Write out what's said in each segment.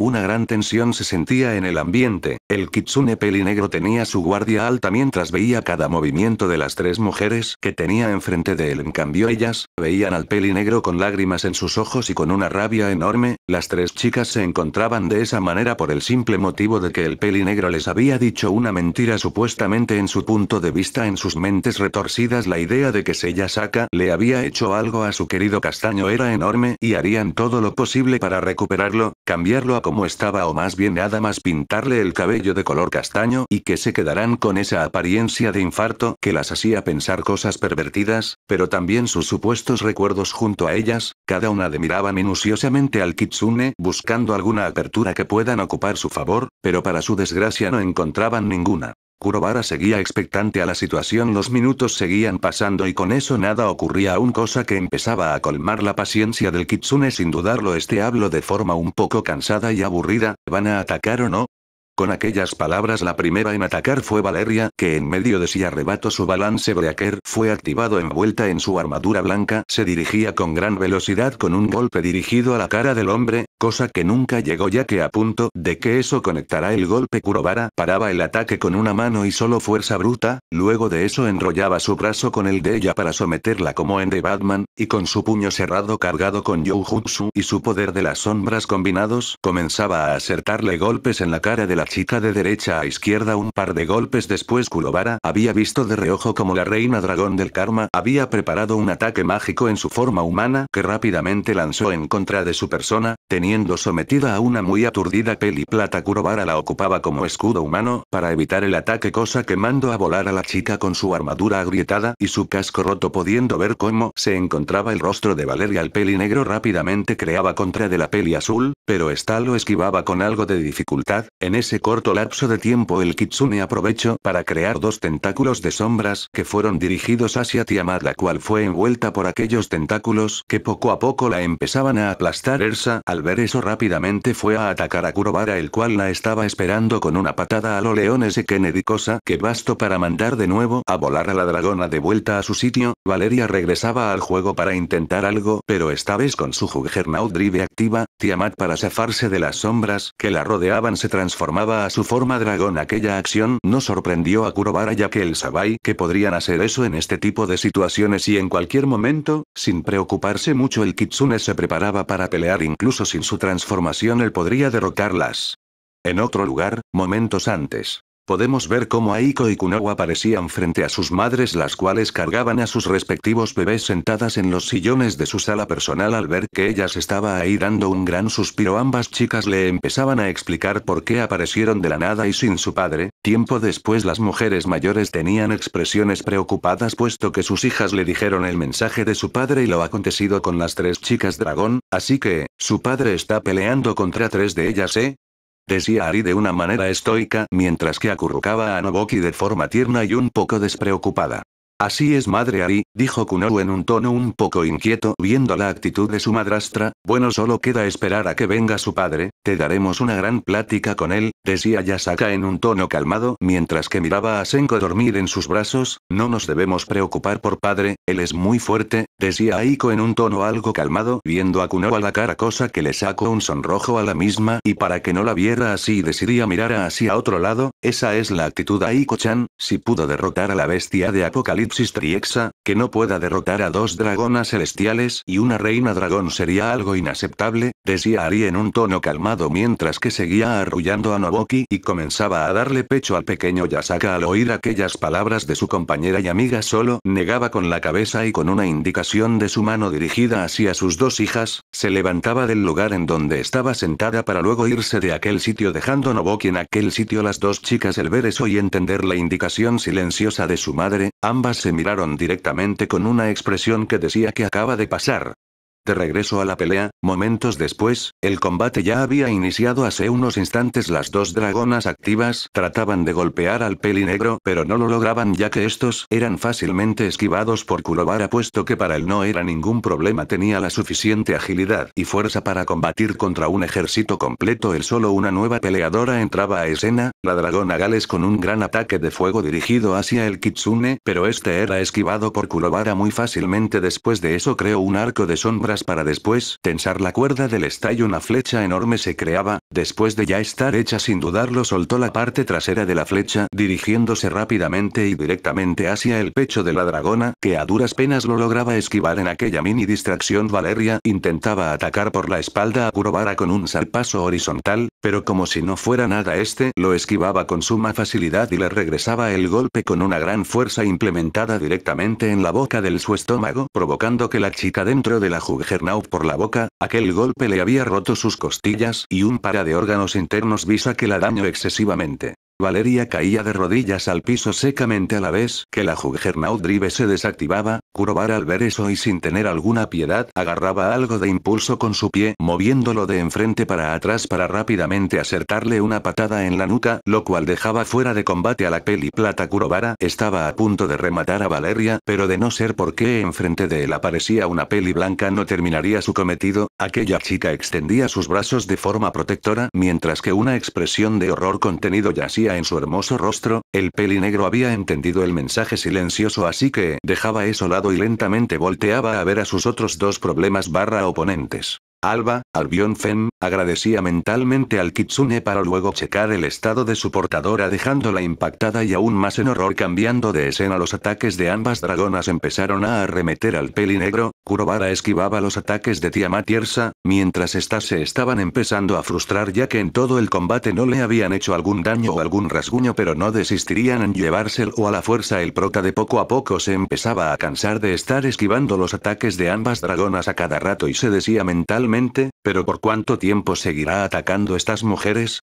Una gran tensión se sentía en el ambiente, el kitsune pelinegro tenía su guardia alta mientras veía cada movimiento de las tres mujeres que tenía enfrente de él. En cambio ellas, Veían al peli negro con lágrimas en sus ojos y con una rabia enorme, las tres chicas se encontraban de esa manera por el simple motivo de que el peli negro les había dicho una mentira supuestamente en su punto de vista en sus mentes retorcidas la idea de que saca le había hecho algo a su querido castaño era enorme y harían todo lo posible para recuperarlo, cambiarlo a como estaba o más bien nada más pintarle el cabello de color castaño y que se quedarán con esa apariencia de infarto que las hacía pensar cosas pervertidas, pero también su supuesto recuerdos junto a ellas, cada una de miraba minuciosamente al kitsune buscando alguna apertura que puedan ocupar su favor, pero para su desgracia no encontraban ninguna. Kurobara seguía expectante a la situación, los minutos seguían pasando y con eso nada ocurría aún cosa que empezaba a colmar la paciencia del kitsune sin dudarlo este hablo de forma un poco cansada y aburrida, ¿van a atacar o no? Con aquellas palabras la primera en atacar fue Valeria, que en medio de si arrebato su balance breaker fue activado envuelta en su armadura blanca, se dirigía con gran velocidad con un golpe dirigido a la cara del hombre, cosa que nunca llegó ya que a punto de que eso conectara el golpe Kurobara paraba el ataque con una mano y solo fuerza bruta, luego de eso enrollaba su brazo con el de ella para someterla como en The Batman, y con su puño cerrado cargado con Youjutsu y su poder de las sombras combinados, comenzaba a acertarle golpes en la cara de la chica de derecha a izquierda un par de golpes después Kurobara había visto de reojo como la reina dragón del karma había preparado un ataque mágico en su forma humana que rápidamente lanzó en contra de su persona, sometida a una muy aturdida peli plata Kurobara la ocupaba como escudo humano, para evitar el ataque cosa que mandó a volar a la chica con su armadura agrietada y su casco roto pudiendo ver cómo se encontraba el rostro de Valeria el peli negro rápidamente creaba contra de la peli azul, pero esta lo esquivaba con algo de dificultad, en ese corto lapso de tiempo el kitsune aprovechó para crear dos tentáculos de sombras que fueron dirigidos hacia Tiamat la cual fue envuelta por aquellos tentáculos que poco a poco la empezaban a aplastar Ersa al ver eso rápidamente fue a atacar a Kurobara el cual la estaba esperando con una patada a lo leones y Kennedy cosa que bastó para mandar de nuevo a volar a la dragona de vuelta a su sitio, Valeria regresaba al juego para intentar algo pero esta vez con su Juggernaut Drive activa, Tiamat para zafarse de las sombras que la rodeaban se transformaba a su forma dragón aquella acción no sorprendió a Kurobara ya que el Sabai que podrían hacer eso en este tipo de situaciones y en cualquier momento, sin preocuparse mucho el Kitsune se preparaba para pelear incluso sin su transformación él podría derrotarlas. En otro lugar, momentos antes. Podemos ver cómo Aiko y Kunoha aparecían frente a sus madres las cuales cargaban a sus respectivos bebés sentadas en los sillones de su sala personal al ver que ellas estaba ahí dando un gran suspiro ambas chicas le empezaban a explicar por qué aparecieron de la nada y sin su padre, tiempo después las mujeres mayores tenían expresiones preocupadas puesto que sus hijas le dijeron el mensaje de su padre y lo acontecido con las tres chicas dragón, así que, su padre está peleando contra tres de ellas ¿eh? decía Ari de una manera estoica mientras que acurrucaba a Noboki de forma tierna y un poco despreocupada. Así es madre Ari, dijo Kunoru en un tono un poco inquieto viendo la actitud de su madrastra, bueno solo queda esperar a que venga su padre, te daremos una gran plática con él, decía Yasaka en un tono calmado mientras que miraba a Senko dormir en sus brazos, no nos debemos preocupar por padre, él es muy fuerte, decía Aiko en un tono algo calmado viendo a Kunoru a la cara cosa que le sacó un sonrojo a la misma y para que no la viera así decidía mirar hacia otro lado, esa es la actitud Aiko-chan, si pudo derrotar a la bestia de Apocalipsis Apocalipsis Triexa, que no pueda derrotar a dos dragonas celestiales y una reina dragón sería algo inaceptable, decía Ari en un tono calmado mientras que seguía arrullando a Noboki y comenzaba a darle pecho al pequeño Yasaka al oír aquellas palabras de su compañera y amiga solo negaba con la cabeza y con una indicación de su mano dirigida hacia sus dos hijas, se levantaba del lugar en donde estaba sentada para luego irse de aquel sitio dejando Noboki en aquel sitio las dos chicas el ver eso y entender la indicación silenciosa de su madre, ambas se miraron directamente con una expresión que decía que acaba de pasar. De regreso a la pelea, momentos después, el combate ya había iniciado hace unos instantes. Las dos dragonas activas trataban de golpear al peli negro pero no lo lograban ya que estos eran fácilmente esquivados por Kurobara puesto que para él no era ningún problema. Tenía la suficiente agilidad y fuerza para combatir contra un ejército completo. El solo una nueva peleadora entraba a escena, la dragona Gales con un gran ataque de fuego dirigido hacia el Kitsune, pero este era esquivado por Kurobara muy fácilmente. Después de eso creó un arco de sombra para después tensar la cuerda del estallo. Una flecha enorme se creaba, después de ya estar hecha sin dudarlo soltó la parte trasera de la flecha, dirigiéndose rápidamente y directamente hacia el pecho de la dragona, que a duras penas lo lograba esquivar en aquella mini distracción. Valeria intentaba atacar por la espalda a Kurovara con un salpaso horizontal, pero como si no fuera nada este, lo esquivaba con suma facilidad y le regresaba el golpe con una gran fuerza implementada directamente en la boca del su estómago, provocando que la chica dentro de la Gernau por la boca, aquel golpe le había roto sus costillas y un par de órganos internos visa que la daño excesivamente. Valeria caía de rodillas al piso secamente a la vez que la Juggernaut Drive se desactivaba, Kurobar al ver eso y sin tener alguna piedad agarraba algo de impulso con su pie moviéndolo de enfrente para atrás para rápidamente acertarle una patada en la nuca, lo cual dejaba fuera de combate a la peli plata Kurobara estaba a punto de rematar a Valeria, pero de no ser porque enfrente de él aparecía una peli blanca no terminaría su cometido, aquella chica extendía sus brazos de forma protectora mientras que una expresión de horror contenido yacía en su hermoso rostro, el peli negro había entendido el mensaje silencioso así que dejaba eso lado y lentamente volteaba a ver a sus otros dos problemas barra oponentes. Alba, Albion Fen, agradecía mentalmente al kitsune para luego checar el estado de su portadora dejándola impactada y aún más en horror cambiando de escena los ataques de ambas dragonas empezaron a arremeter al peli negro, Kurobara esquivaba los ataques de Tiamat mientras estas se estaban empezando a frustrar ya que en todo el combate no le habían hecho algún daño o algún rasguño pero no desistirían en llevárselo a la fuerza el prota de poco a poco se empezaba a cansar de estar esquivando los ataques de ambas dragonas a cada rato y se decía mentalmente pero ¿por cuánto tiempo seguirá atacando estas mujeres?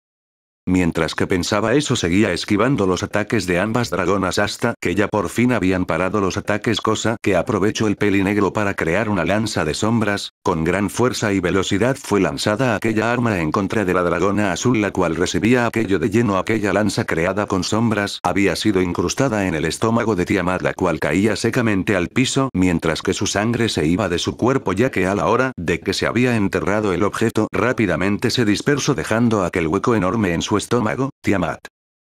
Mientras que pensaba eso seguía esquivando los ataques de ambas dragonas hasta que ya por fin habían parado los ataques cosa que aprovechó el negro para crear una lanza de sombras, con gran fuerza y velocidad fue lanzada aquella arma en contra de la dragona azul la cual recibía aquello de lleno aquella lanza creada con sombras había sido incrustada en el estómago de Tiamat la cual caía secamente al piso mientras que su sangre se iba de su cuerpo ya que a la hora de que se había enterrado el objeto rápidamente se dispersó dejando aquel hueco enorme en su su estómago, Tiamat.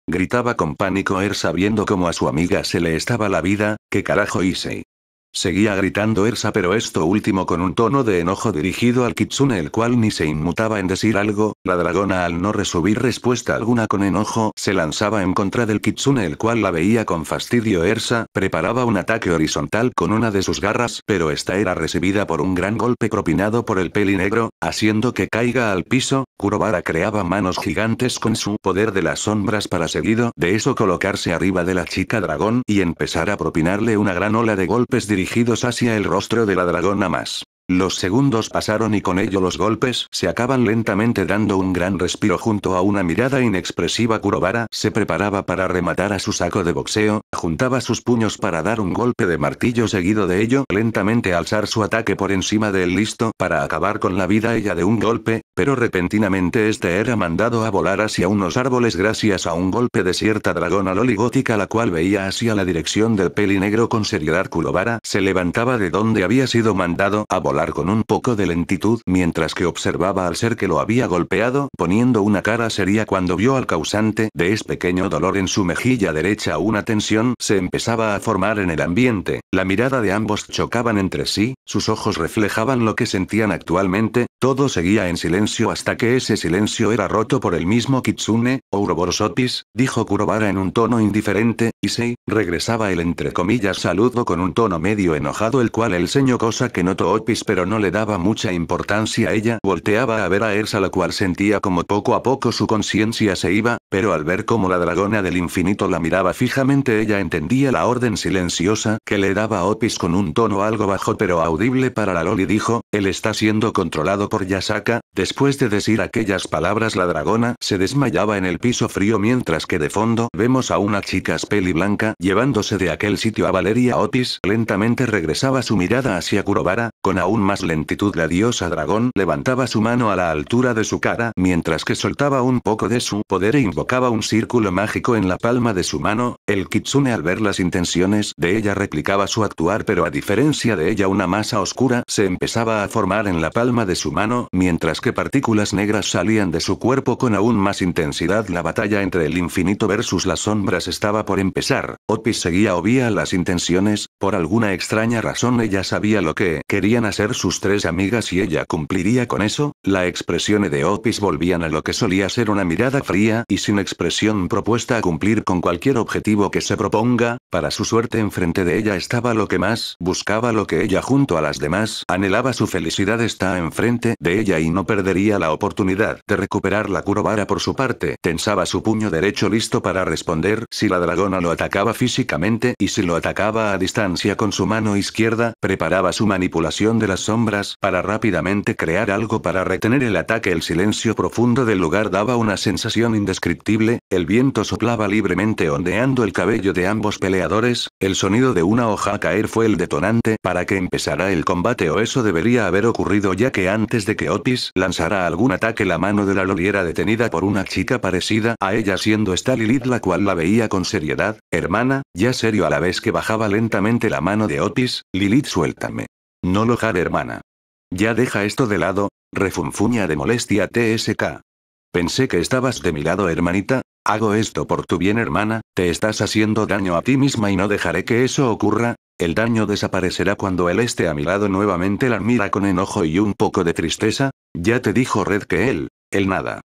Gritaba con pánico Er sabiendo cómo a su amiga se le estaba la vida, ¿qué carajo hice? Seguía gritando Ersa pero esto último con un tono de enojo dirigido al kitsune el cual ni se inmutaba en decir algo, la dragona al no recibir respuesta alguna con enojo se lanzaba en contra del kitsune el cual la veía con fastidio Ersa preparaba un ataque horizontal con una de sus garras pero esta era recibida por un gran golpe propinado por el peli negro, haciendo que caiga al piso, Kurobara creaba manos gigantes con su poder de las sombras para seguido de eso colocarse arriba de la chica dragón y empezar a propinarle una gran ola de golpes dirigidos dirigidos hacia el rostro de la dragona más los segundos pasaron y con ello los golpes se acaban lentamente dando un gran respiro junto a una mirada inexpresiva Kurobara se preparaba para rematar a su saco de boxeo, juntaba sus puños para dar un golpe de martillo seguido de ello lentamente alzar su ataque por encima del listo para acabar con la vida ella de un golpe, pero repentinamente este era mandado a volar hacia unos árboles gracias a un golpe de cierta dragona loligótica la cual veía hacia la dirección del peli negro con seriedad Kurobara se levantaba de donde había sido mandado a volar con un poco de lentitud mientras que observaba al ser que lo había golpeado, poniendo una cara seria cuando vio al causante de ese pequeño dolor en su mejilla derecha. Una tensión se empezaba a formar en el ambiente, la mirada de ambos chocaban entre sí, sus ojos reflejaban lo que sentían actualmente, todo seguía en silencio hasta que ese silencio era roto por el mismo Kitsune, Opis, dijo Kurobara en un tono indiferente, y Sei, regresaba el entre comillas saludo con un tono medio enojado el cual el seño cosa que notó Opis pero no le daba mucha importancia a ella, volteaba a ver a Ersa la cual sentía como poco a poco su conciencia se iba, pero al ver como la dragona del infinito la miraba fijamente ella entendía la orden silenciosa que le daba Opis con un tono algo bajo pero audible para la Loli dijo, él está siendo controlado por Yasaka. Después de decir aquellas palabras la dragona se desmayaba en el piso frío mientras que de fondo vemos a una chica peli blanca llevándose de aquel sitio a Valeria Otis. Lentamente regresaba su mirada hacia Kurobara, con aún más lentitud la diosa dragón levantaba su mano a la altura de su cara mientras que soltaba un poco de su poder e invocaba un círculo mágico en la palma de su mano. El kitsune al ver las intenciones de ella replicaba su actuar pero a diferencia de ella una masa oscura se empezaba a a formar en la palma de su mano, mientras que partículas negras salían de su cuerpo con aún más intensidad. La batalla entre el infinito versus las sombras estaba por empezar. Opis seguía obvia las intenciones, por alguna extraña razón ella sabía lo que querían hacer sus tres amigas y ella cumpliría con eso. La expresión de Opis volvían a lo que solía ser una mirada fría y sin expresión propuesta a cumplir con cualquier objetivo que se proponga, para su suerte enfrente de ella estaba lo que más buscaba lo que ella junto a las demás anhelaba su felicidad está enfrente de ella y no perdería la oportunidad de recuperar la curovara por su parte. Tensaba su puño derecho listo para responder si la dragona lo atacaba físicamente y si lo atacaba a distancia con su mano izquierda, preparaba su manipulación de las sombras para rápidamente crear algo para retener el ataque. El silencio profundo del lugar daba una sensación indescriptible, el viento soplaba libremente ondeando el cabello de ambos peleadores, el sonido de una hoja caer fue el detonante para que empezara el combate o eso debería haber ocurrido ya que antes de que Otis lanzara algún ataque la mano de la Loli era detenida por una chica parecida a ella siendo esta Lilith la cual la veía con seriedad, hermana, ya serio a la vez que bajaba lentamente la mano de Otis, Lilith suéltame. No lo jade hermana. Ya deja esto de lado, refunfuña de molestia TSK. Pensé que estabas de mi lado hermanita, hago esto por tu bien hermana, te estás haciendo daño a ti misma y no dejaré que eso ocurra, el daño desaparecerá cuando él esté a mi lado nuevamente la mira con enojo y un poco de tristeza. Ya te dijo Red que él, él nada.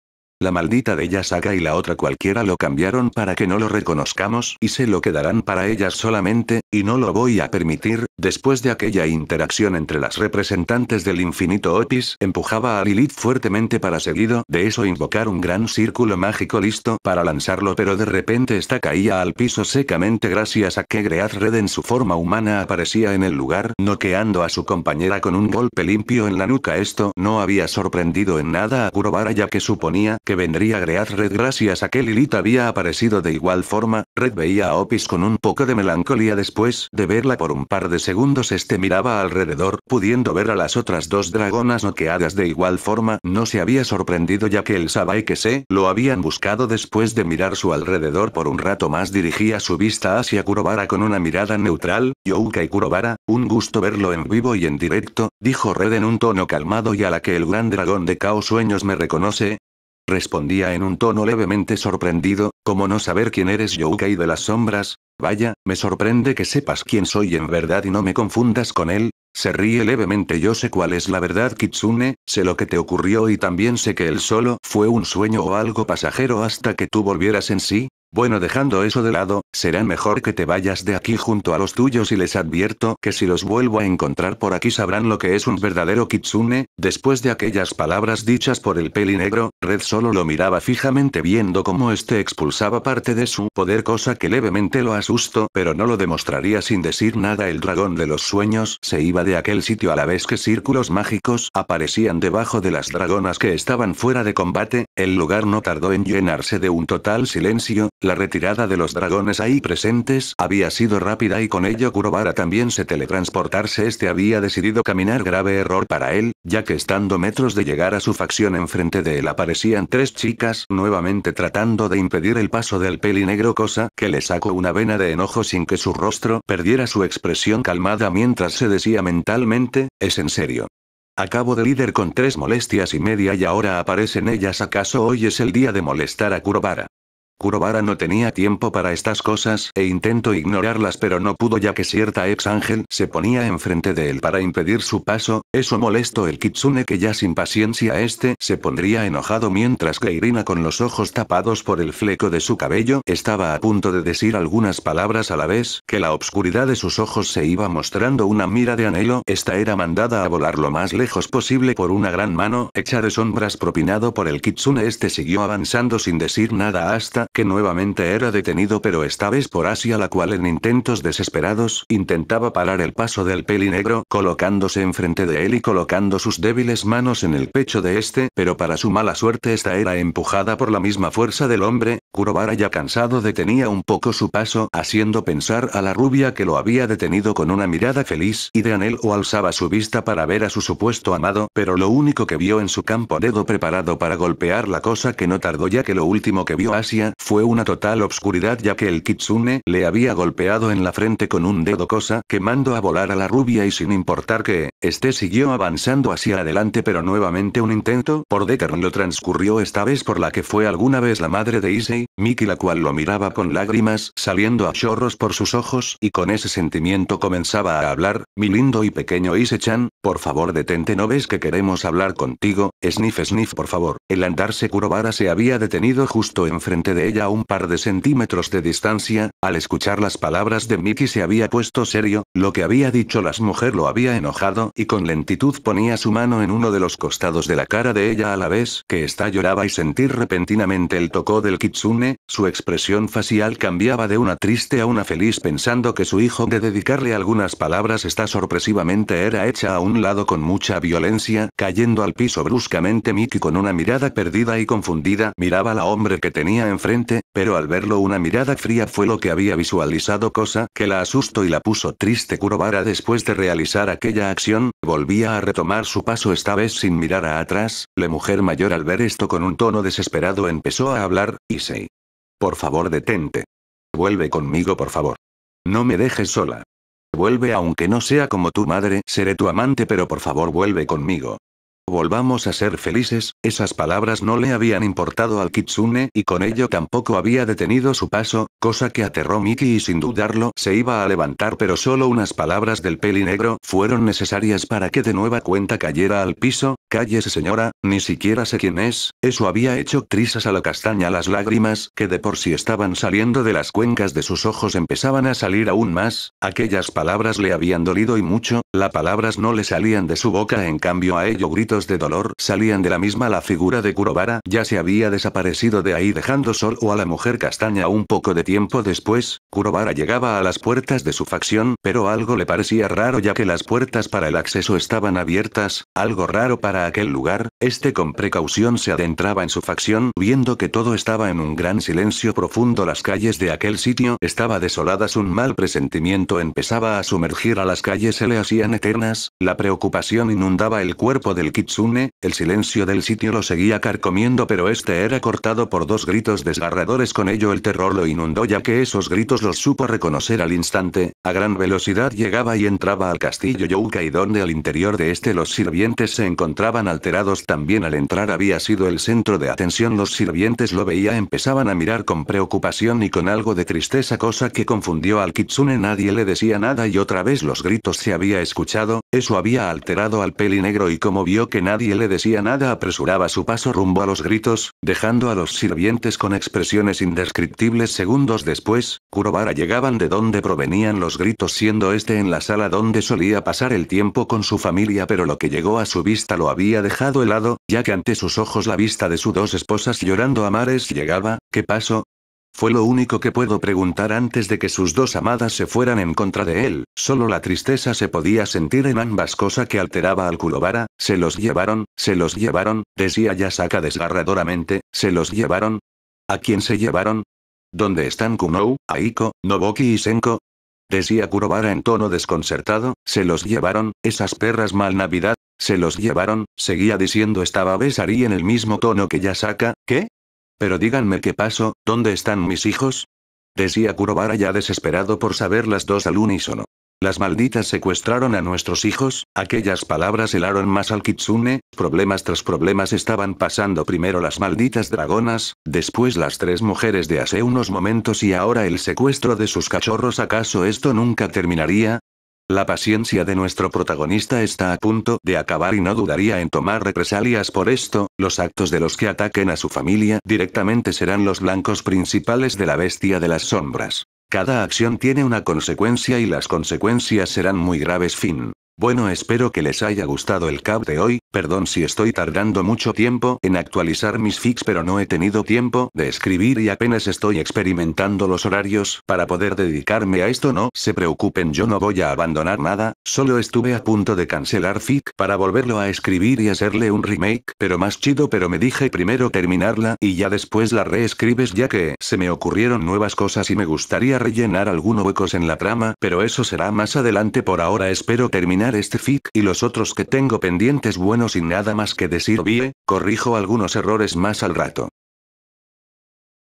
La maldita de Yasaka y la otra cualquiera lo cambiaron para que no lo reconozcamos y se lo quedarán para ellas solamente, y no lo voy a permitir, después de aquella interacción entre las representantes del infinito Opis... empujaba a Lilith fuertemente para seguido de eso invocar un gran círculo mágico listo para lanzarlo pero de repente esta caía al piso secamente gracias a que Great Red en su forma humana aparecía en el lugar noqueando a su compañera con un golpe limpio en la nuca esto no había sorprendido en nada a Kurobara ya que suponía que vendría Great Red gracias a que Lilith había aparecido de igual forma, Red veía a Opis con un poco de melancolía después de verla por un par de segundos este miraba alrededor, pudiendo ver a las otras dos dragonas noqueadas de igual forma, no se había sorprendido ya que el Sabai que se lo habían buscado después de mirar su alrededor por un rato más dirigía su vista hacia Kurobara con una mirada neutral, Youka y Kurobara, un gusto verlo en vivo y en directo, dijo Red en un tono calmado y a la que el gran dragón de Caos Sueños me reconoce, respondía en un tono levemente sorprendido, como no saber quién eres Youkei de las sombras, vaya, me sorprende que sepas quién soy en verdad y no me confundas con él, se ríe levemente yo sé cuál es la verdad Kitsune, sé lo que te ocurrió y también sé que él solo fue un sueño o algo pasajero hasta que tú volvieras en sí, bueno, dejando eso de lado, será mejor que te vayas de aquí junto a los tuyos y les advierto que si los vuelvo a encontrar por aquí sabrán lo que es un verdadero kitsune. Después de aquellas palabras dichas por el peli negro, Red solo lo miraba fijamente viendo cómo este expulsaba parte de su poder, cosa que levemente lo asustó, pero no lo demostraría sin decir nada. El dragón de los sueños se iba de aquel sitio a la vez que círculos mágicos aparecían debajo de las dragonas que estaban fuera de combate. El lugar no tardó en llenarse de un total silencio, la retirada de los dragones ahí presentes había sido rápida y con ello Kurobara también se teletransportarse. Este había decidido caminar grave error para él, ya que estando metros de llegar a su facción enfrente de él aparecían tres chicas nuevamente tratando de impedir el paso del peli negro cosa que le sacó una vena de enojo sin que su rostro perdiera su expresión calmada mientras se decía mentalmente, es en serio. Acabo de líder con tres molestias y media y ahora aparecen ellas acaso hoy es el día de molestar a Kurobara. Kurobara no tenía tiempo para estas cosas e intentó ignorarlas pero no pudo ya que cierta ex ángel se ponía enfrente de él para impedir su paso, eso molestó el kitsune que ya sin paciencia este se pondría enojado mientras que Irina con los ojos tapados por el fleco de su cabello estaba a punto de decir algunas palabras a la vez que la obscuridad de sus ojos se iba mostrando una mira de anhelo, esta era mandada a volar lo más lejos posible por una gran mano hecha de sombras propinado por el kitsune este siguió avanzando sin decir nada hasta que nuevamente era detenido pero esta vez por Asia la cual en intentos desesperados intentaba parar el paso del peli negro colocándose enfrente de él y colocando sus débiles manos en el pecho de este pero para su mala suerte esta era empujada por la misma fuerza del hombre Kurobara ya cansado detenía un poco su paso, haciendo pensar a la rubia que lo había detenido con una mirada feliz y de o alzaba su vista para ver a su supuesto amado, pero lo único que vio en su campo dedo preparado para golpear la cosa que no tardó ya que lo último que vio Asia, fue una total obscuridad ya que el kitsune le había golpeado en la frente con un dedo cosa que mandó a volar a la rubia y sin importar que, este siguió avanzando hacia adelante pero nuevamente un intento por Decaron lo transcurrió esta vez por la que fue alguna vez la madre de Issei Miki la cual lo miraba con lágrimas saliendo a chorros por sus ojos y con ese sentimiento comenzaba a hablar, mi lindo y pequeño Ise-chan, por favor detente no ves que queremos hablar contigo, sniff sniff por favor, el andarse Kurobara se había detenido justo enfrente de ella a un par de centímetros de distancia, al escuchar las palabras de Miki se había puesto serio, lo que había dicho las mujer lo había enojado y con lentitud ponía su mano en uno de los costados de la cara de ella a la vez que esta lloraba y sentir repentinamente el tocó del Kitsu su expresión facial cambiaba de una triste a una feliz pensando que su hijo de dedicarle algunas palabras está sorpresivamente era hecha a un lado con mucha violencia, cayendo al piso bruscamente Miki con una mirada perdida y confundida miraba la hombre que tenía enfrente, pero al verlo una mirada fría fue lo que había visualizado cosa que la asustó y la puso triste Kurobara después de realizar aquella acción, volvía a retomar su paso esta vez sin mirar a atrás, la mujer mayor al ver esto con un tono desesperado empezó a hablar, y se por favor, detente. Vuelve conmigo, por favor. No me dejes sola. Vuelve aunque no sea como tu madre, seré tu amante, pero por favor vuelve conmigo. Volvamos a ser felices, esas palabras no le habían importado al kitsune y con ello tampoco había detenido su paso, cosa que aterró Miki y sin dudarlo se iba a levantar pero solo unas palabras del peli negro fueron necesarias para que de nueva cuenta cayera al piso, cállese señora, ni siquiera sé quién es, eso había hecho trizas a la castaña las lágrimas que de por sí estaban saliendo de las cuencas de sus ojos empezaban a salir aún más, aquellas palabras le habían dolido y mucho, las palabras no le salían de su boca en cambio a ello gritos de dolor salían de la misma. La figura de Kurobara ya se había desaparecido de ahí dejando solo a la mujer castaña un poco de tiempo después, Kurobara llegaba a las puertas de su facción, pero algo le parecía raro ya que las puertas para el acceso estaban abiertas, algo raro para aquel lugar, este con precaución se adentraba en su facción viendo que todo estaba en un gran silencio profundo las calles de aquel sitio estaba desoladas un mal presentimiento empezaba a sumergir a las calles se le hacían eternas, la preocupación inundaba el cuerpo del el silencio del sitio lo seguía carcomiendo pero este era cortado por dos gritos desgarradores con ello el terror lo inundó ya que esos gritos los supo reconocer al instante, a gran velocidad llegaba y entraba al castillo Youka y donde al interior de este los sirvientes se encontraban alterados también al entrar había sido el centro de atención los sirvientes lo veía empezaban a mirar con preocupación y con algo de tristeza cosa que confundió al Kitsune nadie le decía nada y otra vez los gritos se había escuchado, eso había alterado al peli negro y como vio que nadie le decía nada apresuraba su paso rumbo a los gritos, dejando a los sirvientes con expresiones indescriptibles segundos después, Kurobara llegaban de donde provenían los gritos siendo este en la sala donde solía pasar el tiempo con su familia pero lo que llegó a su vista lo había dejado helado, ya que ante sus ojos la vista de sus dos esposas llorando a mares llegaba, ¿qué pasó? Fue lo único que puedo preguntar antes de que sus dos amadas se fueran en contra de él, solo la tristeza se podía sentir en ambas cosas que alteraba al Kurobara, se los llevaron, se los llevaron, decía Yasaka desgarradoramente, se los llevaron. ¿A quién se llevaron? ¿Dónde están Kunou, Aiko, Noboki y Senko? Decía Kurobara en tono desconcertado, se los llevaron, esas perras mal navidad, se los llevaron, seguía diciendo estaba Besari en el mismo tono que Yasaka, ¿qué? Pero díganme qué pasó, ¿dónde están mis hijos? Decía Kurobara ya desesperado por saber las dos al unísono. Las malditas secuestraron a nuestros hijos, aquellas palabras helaron más al kitsune, problemas tras problemas estaban pasando primero las malditas dragonas, después las tres mujeres de hace unos momentos y ahora el secuestro de sus cachorros ¿acaso esto nunca terminaría? La paciencia de nuestro protagonista está a punto de acabar y no dudaría en tomar represalias por esto, los actos de los que ataquen a su familia directamente serán los blancos principales de la bestia de las sombras. Cada acción tiene una consecuencia y las consecuencias serán muy graves. Fin. Bueno espero que les haya gustado el cap de hoy, perdón si estoy tardando mucho tiempo en actualizar mis fix pero no he tenido tiempo de escribir y apenas estoy experimentando los horarios para poder dedicarme a esto no se preocupen yo no voy a abandonar nada, solo estuve a punto de cancelar fic para volverlo a escribir y hacerle un remake pero más chido pero me dije primero terminarla y ya después la reescribes ya que se me ocurrieron nuevas cosas y me gustaría rellenar algunos huecos en la trama pero eso será más adelante por ahora espero terminar este fic y los otros que tengo pendientes buenos y nada más que decir bien, corrijo algunos errores más al rato.